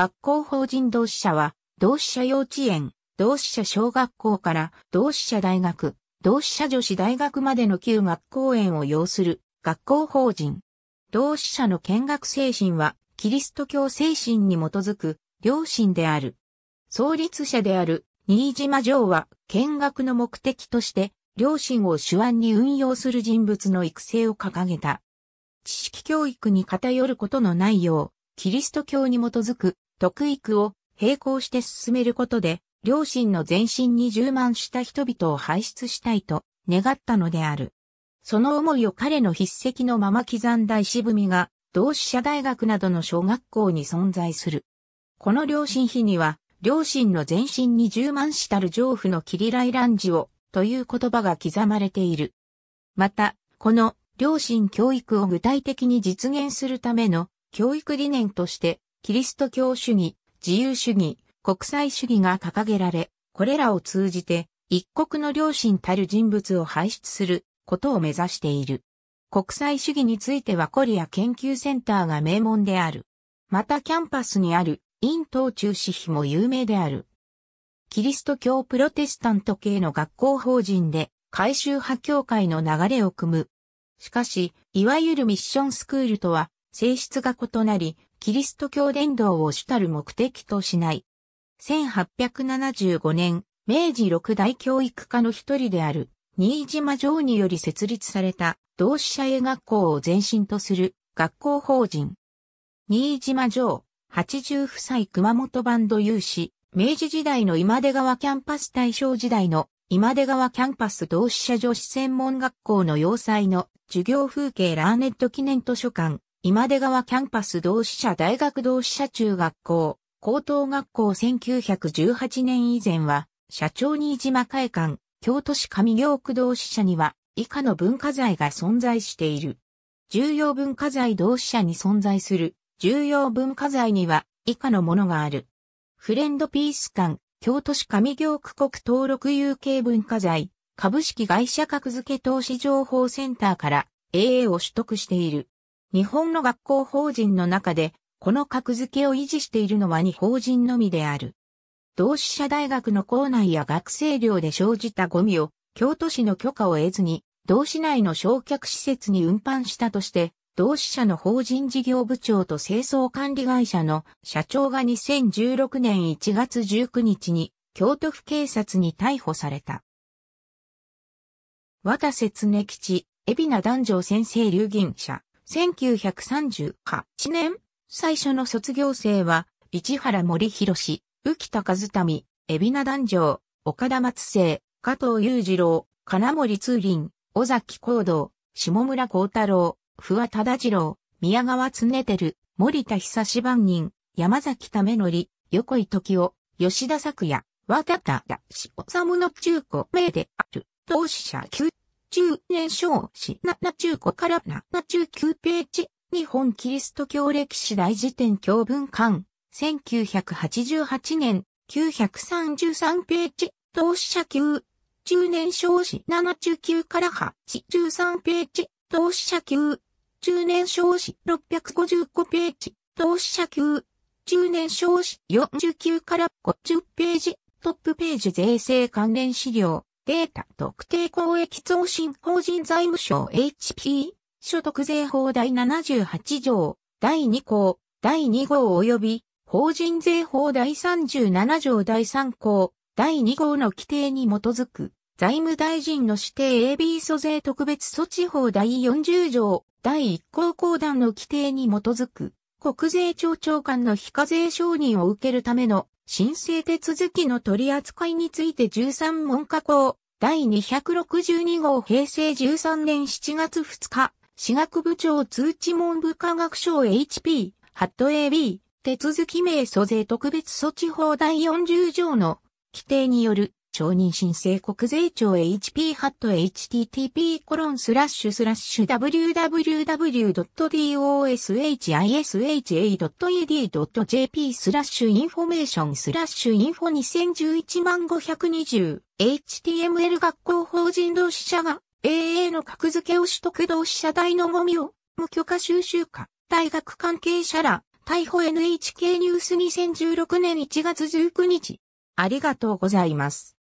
学校法人同志社は、同志社幼稚園、同志社小学校から同志社大学、同志社女子大学までの旧学校園を要する学校法人。同志社の見学精神は、キリスト教精神に基づく、良心である。創立者である、新島城は、見学の目的として、良心を手腕に運用する人物の育成を掲げた。知識教育に偏ることのないよう、キリスト教に基づく徳育を並行して進めることで、両親の前身に充満した人々を排出したいと願ったのである。その思いを彼の筆跡のまま刻んだ石踏みが、同志社大学などの小学校に存在する。この両親碑には、両親の前身に充満したる上夫のキリライランジを、という言葉が刻まれている。また、この両親教育を具体的に実現するための教育理念として、キリスト教主義、自由主義、国際主義が掲げられ、これらを通じて、一国の良心たる人物を輩出することを目指している。国際主義についてはコリア研究センターが名門である。またキャンパスにある、陰東中止費も有名である。キリスト教プロテスタント系の学校法人で、改修派教会の流れを組む。しかし、いわゆるミッションスクールとは、性質が異なり、キリスト教伝道を主たる目的としない。1875年、明治六大教育家の一人である、新島城により設立された、同志社営学校を前身とする学校法人。新島城、80夫妻熊本版ド有志、明治時代の今出川キャンパス大正時代の今出川キャンパス同志社女子専門学校の要塞の授業風景ラーネット記念図書館、今出川キャンパス同志社大学同志社中学校、高等学校1918年以前は、社長新島会館、京都市上京区同志社には、以下の文化財が存在している。重要文化財同志社に存在する重要文化財には以下のものがある。フレンドピース館、京都市上京区国登録有形文化財、株式会社格付け投資情報センターから AA を取得している。日本の学校法人の中で、この格付けを維持しているのは日法人のみである。同志社大学の校内や学生寮で生じたゴミを、京都市の許可を得ずに、同志内の焼却施設に運搬したとして、同志社の法人事業部長と清掃管理会社の社長が2016年1月19日に京都府警察に逮捕された。渡瀬恒吉、海老名男女先生流銀社。1938年、最初の卒業生は、市原森博、浮田和民、海老名男女、岡田松生、加藤雄二郎、金森通林、尾崎光道、下村光太郎、不破忠次郎、宮川常照、森田久志番人、山崎為則、横井時夫、吉田作也、和田田治の中古名である、同志者9中年少子7中5から7 9ページ、日本キリスト教歴史大辞典教文館、1988年、933ページ、同志社級、中年少子7 9から8、3ページ、同志社級、中年少子655ページ、同志社級、中年少子49から50ページ、トップページ税制関連資料。データ特定公益増進法人財務省 HP 所得税法第78条第2項第2号及び法人税法第37条第3項第2号の規定に基づく財務大臣の指定 AB 租税特別措置法第40条第1項公団の規定に基づく国税庁長官の非課税承認を受けるための申請手続きの取り扱いについて13文科校、第262号平成13年7月2日、私学部長通知文部科学省 HP、ハット AB、手続き名租税特別措置法第40条の規定による承認申請国税庁 HP ハット http コロンスラッシュスラッシュ www.doshisha.ed.jp スラッシュインフォメーションスラッシュインフォ2011万520 HTML 学校法人同志社が AA の格付けを取得同志社大のゴミを無許可収集か大学関係者ら逮捕 NHK ニュース2016年1月19日。ありがとうございます。